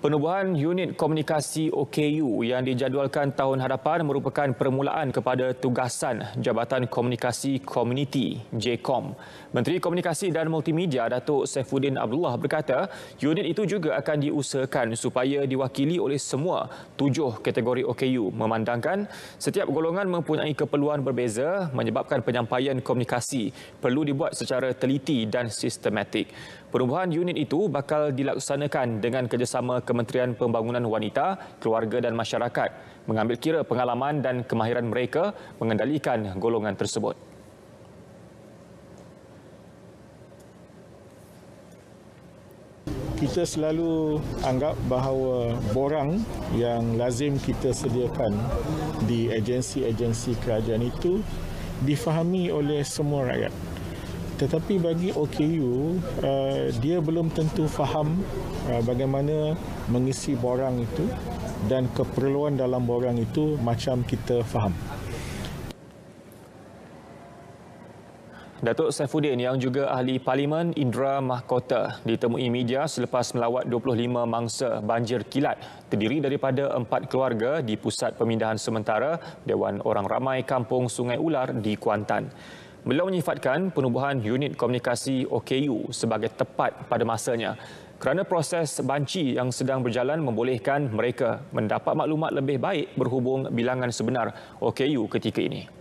Penubuhan unit komunikasi OKU yang dijadualkan tahun hadapan merupakan permulaan kepada tugasan Jabatan Komunikasi Komuniti (JKom). Menteri Komunikasi dan Multimedia Datuk Saifuddin Abdullah berkata, unit itu juga akan diusahakan supaya diwakili oleh semua tujuh kategori OKU memandangkan setiap golongan mempunyai keperluan berbeza menyebabkan penyampaian komunikasi perlu dibuat secara teliti dan sistematik. Penubuhan unit itu bakal dilaksanakan dengan kerjasama Kementerian Pembangunan Wanita, Keluarga dan Masyarakat mengambil kira pengalaman dan kemahiran mereka mengendalikan golongan tersebut. Kita selalu anggap bahawa borang yang lazim kita sediakan di agensi-agensi kerajaan itu difahami oleh semua rakyat tetapi bagi OKU uh, dia belum tentu faham uh, bagaimana mengisi borang itu dan keperluan dalam borang itu macam kita faham. Datuk Saifuddin yang juga ahli parlimen Indra Mahkota ditemui media selepas melawat 25 mangsa banjir kilat terdiri daripada empat keluarga di pusat pemindahan sementara Dewan Orang Ramai Kampung Sungai Ular di Kuantan beliau menyifatkan penubuhan unit komunikasi OKU sebagai tepat pada masanya kerana proses banci yang sedang berjalan membolehkan mereka mendapat maklumat lebih baik berhubung bilangan sebenar OKU ketika ini.